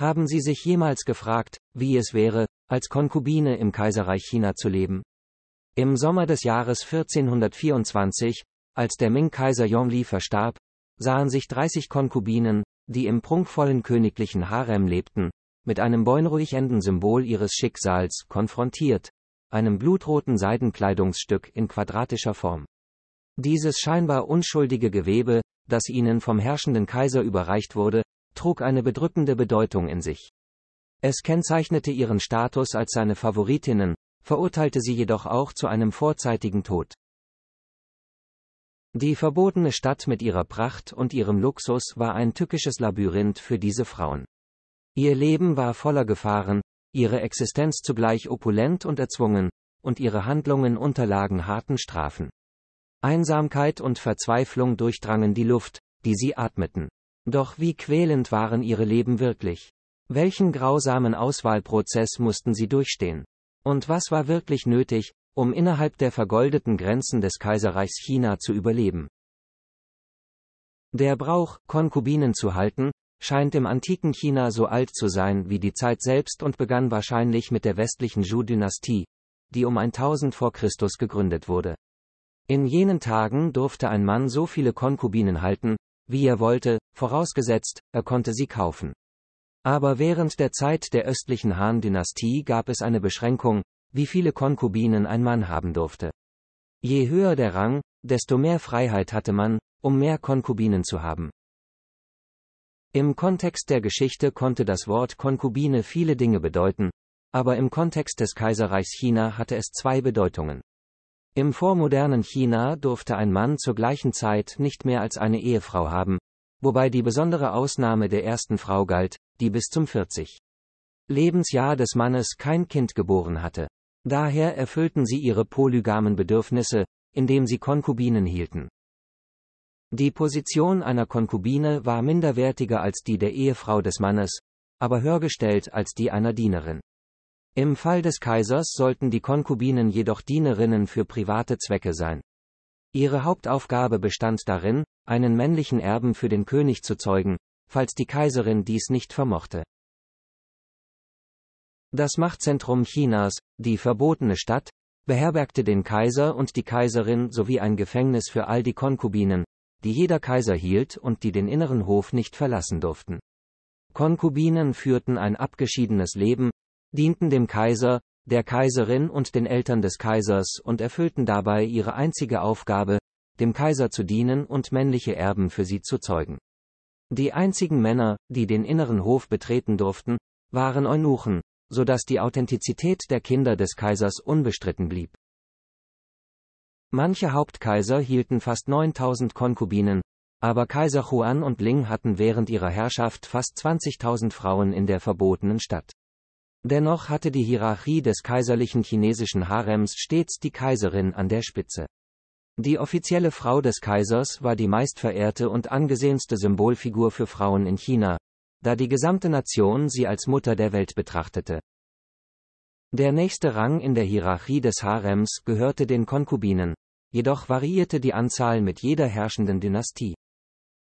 Haben Sie sich jemals gefragt, wie es wäre, als Konkubine im Kaiserreich China zu leben? Im Sommer des Jahres 1424, als der Ming-Kaiser Yongli verstarb, sahen sich 30 Konkubinen, die im prunkvollen königlichen Harem lebten, mit einem bäunruhigenden Symbol ihres Schicksals, konfrontiert, einem blutroten Seidenkleidungsstück in quadratischer Form. Dieses scheinbar unschuldige Gewebe, das ihnen vom herrschenden Kaiser überreicht wurde, trug eine bedrückende Bedeutung in sich. Es kennzeichnete ihren Status als seine Favoritinnen, verurteilte sie jedoch auch zu einem vorzeitigen Tod. Die verbotene Stadt mit ihrer Pracht und ihrem Luxus war ein tückisches Labyrinth für diese Frauen. Ihr Leben war voller Gefahren, ihre Existenz zugleich opulent und erzwungen, und ihre Handlungen unterlagen harten Strafen. Einsamkeit und Verzweiflung durchdrangen die Luft, die sie atmeten. Doch wie quälend waren ihre Leben wirklich? Welchen grausamen Auswahlprozess mussten sie durchstehen? Und was war wirklich nötig, um innerhalb der vergoldeten Grenzen des Kaiserreichs China zu überleben? Der Brauch, Konkubinen zu halten, scheint im antiken China so alt zu sein wie die Zeit selbst und begann wahrscheinlich mit der westlichen zhu dynastie die um 1000 vor Christus gegründet wurde. In jenen Tagen durfte ein Mann so viele Konkubinen halten, wie er wollte, vorausgesetzt, er konnte sie kaufen. Aber während der Zeit der östlichen Han-Dynastie gab es eine Beschränkung, wie viele Konkubinen ein Mann haben durfte. Je höher der Rang, desto mehr Freiheit hatte man, um mehr Konkubinen zu haben. Im Kontext der Geschichte konnte das Wort Konkubine viele Dinge bedeuten, aber im Kontext des Kaiserreichs China hatte es zwei Bedeutungen. Im vormodernen China durfte ein Mann zur gleichen Zeit nicht mehr als eine Ehefrau haben, wobei die besondere Ausnahme der ersten Frau galt, die bis zum 40. Lebensjahr des Mannes kein Kind geboren hatte. Daher erfüllten sie ihre polygamen Bedürfnisse, indem sie Konkubinen hielten. Die Position einer Konkubine war minderwertiger als die der Ehefrau des Mannes, aber höher gestellt als die einer Dienerin. Im Fall des Kaisers sollten die Konkubinen jedoch Dienerinnen für private Zwecke sein. Ihre Hauptaufgabe bestand darin, einen männlichen Erben für den König zu zeugen, falls die Kaiserin dies nicht vermochte. Das Machtzentrum Chinas, die verbotene Stadt, beherbergte den Kaiser und die Kaiserin sowie ein Gefängnis für all die Konkubinen, die jeder Kaiser hielt und die den inneren Hof nicht verlassen durften. Konkubinen führten ein abgeschiedenes Leben, dienten dem Kaiser, der Kaiserin und den Eltern des Kaisers und erfüllten dabei ihre einzige Aufgabe, dem Kaiser zu dienen und männliche Erben für sie zu zeugen. Die einzigen Männer, die den inneren Hof betreten durften, waren Eunuchen, so dass die Authentizität der Kinder des Kaisers unbestritten blieb. Manche Hauptkaiser hielten fast 9000 Konkubinen, aber Kaiser Huan und Ling hatten während ihrer Herrschaft fast 20.000 Frauen in der verbotenen Stadt. Dennoch hatte die Hierarchie des kaiserlichen chinesischen Harems stets die Kaiserin an der Spitze. Die offizielle Frau des Kaisers war die meistverehrte und angesehenste Symbolfigur für Frauen in China, da die gesamte Nation sie als Mutter der Welt betrachtete. Der nächste Rang in der Hierarchie des Harems gehörte den Konkubinen, jedoch variierte die Anzahl mit jeder herrschenden Dynastie.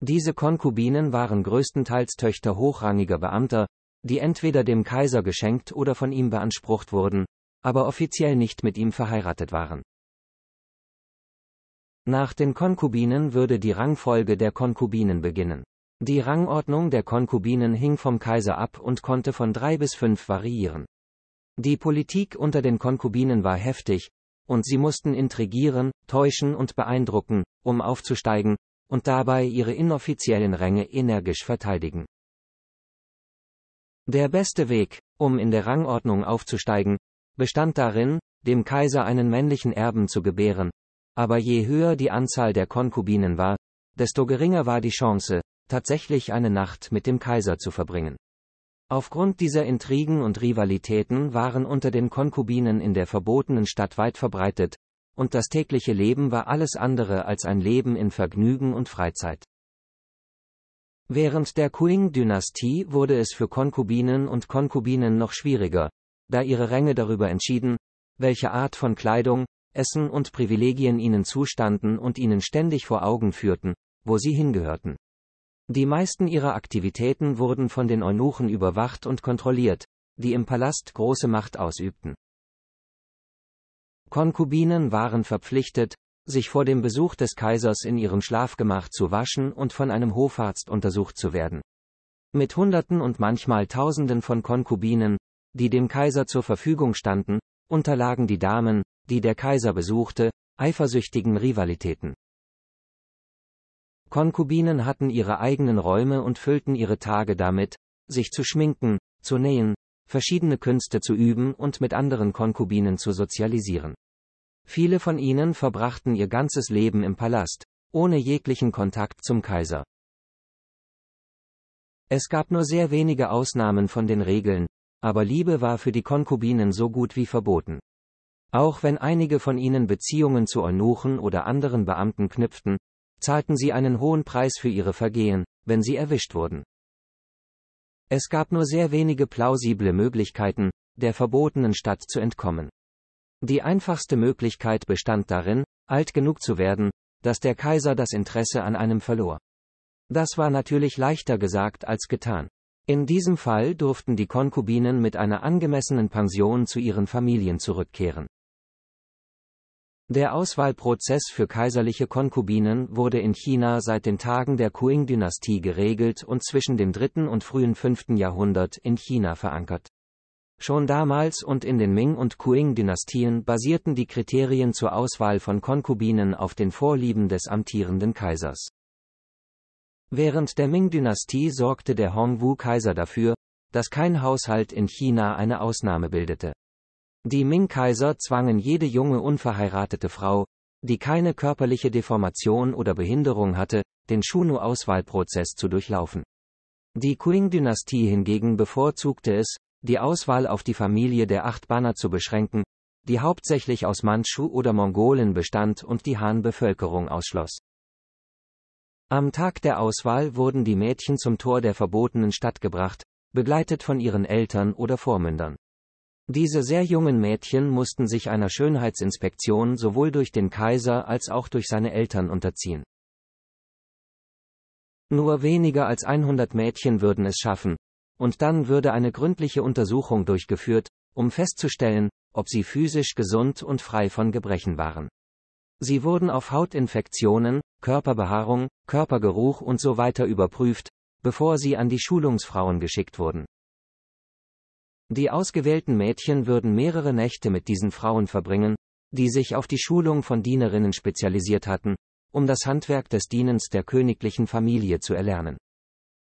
Diese Konkubinen waren größtenteils Töchter hochrangiger Beamter, die entweder dem Kaiser geschenkt oder von ihm beansprucht wurden, aber offiziell nicht mit ihm verheiratet waren. Nach den Konkubinen würde die Rangfolge der Konkubinen beginnen. Die Rangordnung der Konkubinen hing vom Kaiser ab und konnte von drei bis fünf variieren. Die Politik unter den Konkubinen war heftig, und sie mussten intrigieren, täuschen und beeindrucken, um aufzusteigen, und dabei ihre inoffiziellen Ränge energisch verteidigen. Der beste Weg, um in der Rangordnung aufzusteigen, bestand darin, dem Kaiser einen männlichen Erben zu gebären. Aber je höher die Anzahl der Konkubinen war, desto geringer war die Chance, tatsächlich eine Nacht mit dem Kaiser zu verbringen. Aufgrund dieser Intrigen und Rivalitäten waren unter den Konkubinen in der verbotenen Stadt weit verbreitet, und das tägliche Leben war alles andere als ein Leben in Vergnügen und Freizeit. Während der Qing-Dynastie wurde es für Konkubinen und Konkubinen noch schwieriger, da ihre Ränge darüber entschieden, welche Art von Kleidung, Essen und Privilegien ihnen zustanden und ihnen ständig vor Augen führten, wo sie hingehörten. Die meisten ihrer Aktivitäten wurden von den Eunuchen überwacht und kontrolliert, die im Palast große Macht ausübten. Konkubinen waren verpflichtet, sich vor dem Besuch des Kaisers in ihrem Schlafgemach zu waschen und von einem Hofarzt untersucht zu werden. Mit Hunderten und manchmal Tausenden von Konkubinen, die dem Kaiser zur Verfügung standen, unterlagen die Damen, die der Kaiser besuchte, eifersüchtigen Rivalitäten. Konkubinen hatten ihre eigenen Räume und füllten ihre Tage damit, sich zu schminken, zu nähen, verschiedene Künste zu üben und mit anderen Konkubinen zu sozialisieren. Viele von ihnen verbrachten ihr ganzes Leben im Palast, ohne jeglichen Kontakt zum Kaiser. Es gab nur sehr wenige Ausnahmen von den Regeln, aber Liebe war für die Konkubinen so gut wie verboten. Auch wenn einige von ihnen Beziehungen zu Eunuchen oder anderen Beamten knüpften, zahlten sie einen hohen Preis für ihre Vergehen, wenn sie erwischt wurden. Es gab nur sehr wenige plausible Möglichkeiten, der verbotenen Stadt zu entkommen. Die einfachste Möglichkeit bestand darin, alt genug zu werden, dass der Kaiser das Interesse an einem verlor. Das war natürlich leichter gesagt als getan. In diesem Fall durften die Konkubinen mit einer angemessenen Pension zu ihren Familien zurückkehren. Der Auswahlprozess für kaiserliche Konkubinen wurde in China seit den Tagen der Qing-Dynastie geregelt und zwischen dem 3. und frühen 5. Jahrhundert in China verankert. Schon damals und in den Ming- und Qing-Dynastien basierten die Kriterien zur Auswahl von Konkubinen auf den Vorlieben des amtierenden Kaisers. Während der Ming-Dynastie sorgte der Hongwu-Kaiser dafür, dass kein Haushalt in China eine Ausnahme bildete. Die Ming-Kaiser zwangen jede junge unverheiratete Frau, die keine körperliche Deformation oder Behinderung hatte, den Shunu-Auswahlprozess zu durchlaufen. Die Qing-Dynastie hingegen bevorzugte es, die Auswahl auf die Familie der acht Banner zu beschränken, die hauptsächlich aus Mandschu oder Mongolen bestand und die Han-Bevölkerung ausschloss. Am Tag der Auswahl wurden die Mädchen zum Tor der verbotenen Stadt gebracht, begleitet von ihren Eltern oder Vormündern. Diese sehr jungen Mädchen mussten sich einer Schönheitsinspektion sowohl durch den Kaiser als auch durch seine Eltern unterziehen. Nur weniger als 100 Mädchen würden es schaffen, und dann würde eine gründliche Untersuchung durchgeführt, um festzustellen, ob sie physisch gesund und frei von Gebrechen waren. Sie wurden auf Hautinfektionen, Körperbehaarung, Körpergeruch und so weiter überprüft, bevor sie an die Schulungsfrauen geschickt wurden. Die ausgewählten Mädchen würden mehrere Nächte mit diesen Frauen verbringen, die sich auf die Schulung von Dienerinnen spezialisiert hatten, um das Handwerk des Dienens der königlichen Familie zu erlernen.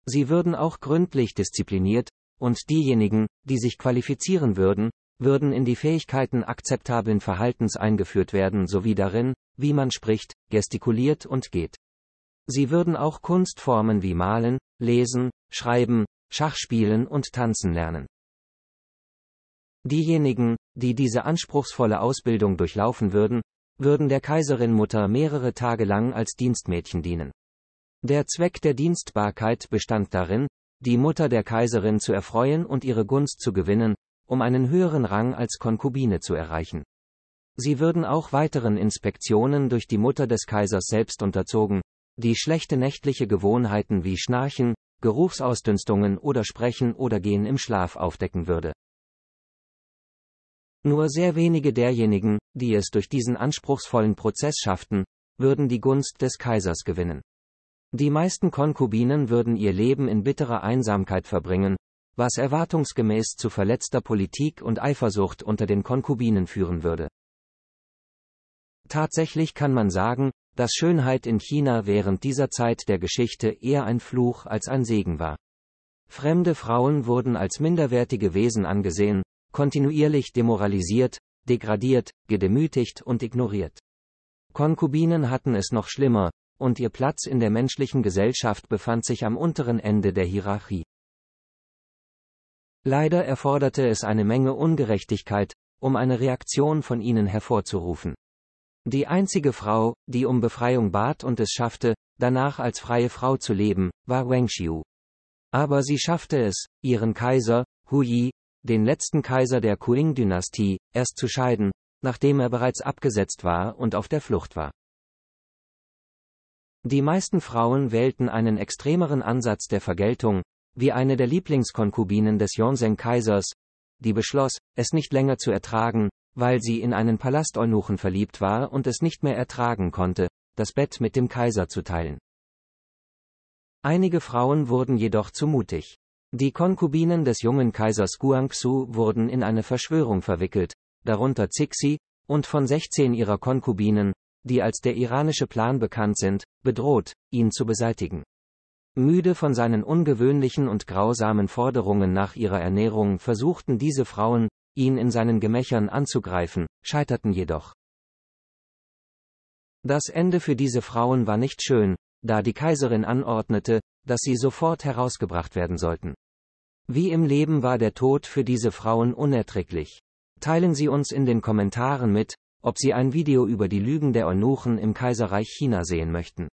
Sie würden auch gründlich diszipliniert, und diejenigen, die sich qualifizieren würden, würden in die Fähigkeiten akzeptablen Verhaltens eingeführt werden sowie darin, wie man spricht, gestikuliert und geht. Sie würden auch Kunstformen wie Malen, Lesen, Schreiben, Schachspielen und Tanzen lernen. Diejenigen, die diese anspruchsvolle Ausbildung durchlaufen würden, würden der Kaiserinmutter mehrere Tage lang als Dienstmädchen dienen. Der Zweck der Dienstbarkeit bestand darin, die Mutter der Kaiserin zu erfreuen und ihre Gunst zu gewinnen, um einen höheren Rang als Konkubine zu erreichen. Sie würden auch weiteren Inspektionen durch die Mutter des Kaisers selbst unterzogen, die schlechte nächtliche Gewohnheiten wie Schnarchen, Geruchsausdünstungen oder Sprechen oder Gehen im Schlaf aufdecken würde. Nur sehr wenige derjenigen, die es durch diesen anspruchsvollen Prozess schafften, würden die Gunst des Kaisers gewinnen. Die meisten Konkubinen würden ihr Leben in bitterer Einsamkeit verbringen, was erwartungsgemäß zu verletzter Politik und Eifersucht unter den Konkubinen führen würde. Tatsächlich kann man sagen, dass Schönheit in China während dieser Zeit der Geschichte eher ein Fluch als ein Segen war. Fremde Frauen wurden als minderwertige Wesen angesehen, kontinuierlich demoralisiert, degradiert, gedemütigt und ignoriert. Konkubinen hatten es noch schlimmer, und ihr Platz in der menschlichen Gesellschaft befand sich am unteren Ende der Hierarchie. Leider erforderte es eine Menge Ungerechtigkeit, um eine Reaktion von ihnen hervorzurufen. Die einzige Frau, die um Befreiung bat und es schaffte, danach als freie Frau zu leben, war Wang Xiu. Aber sie schaffte es, ihren Kaiser, Hu Yi, den letzten Kaiser der Qing-Dynastie, erst zu scheiden, nachdem er bereits abgesetzt war und auf der Flucht war. Die meisten Frauen wählten einen extremeren Ansatz der Vergeltung, wie eine der Lieblingskonkubinen des Yonseng-Kaisers, die beschloss, es nicht länger zu ertragen, weil sie in einen Palasteunuchen verliebt war und es nicht mehr ertragen konnte, das Bett mit dem Kaiser zu teilen. Einige Frauen wurden jedoch zu mutig. Die Konkubinen des jungen Kaisers Guangxu wurden in eine Verschwörung verwickelt, darunter Zixi, und von 16 ihrer Konkubinen, die als der iranische Plan bekannt sind, bedroht, ihn zu beseitigen. Müde von seinen ungewöhnlichen und grausamen Forderungen nach ihrer Ernährung versuchten diese Frauen, ihn in seinen Gemächern anzugreifen, scheiterten jedoch. Das Ende für diese Frauen war nicht schön, da die Kaiserin anordnete, dass sie sofort herausgebracht werden sollten. Wie im Leben war der Tod für diese Frauen unerträglich. Teilen Sie uns in den Kommentaren mit, ob sie ein Video über die Lügen der Eunuchen im Kaiserreich China sehen möchten.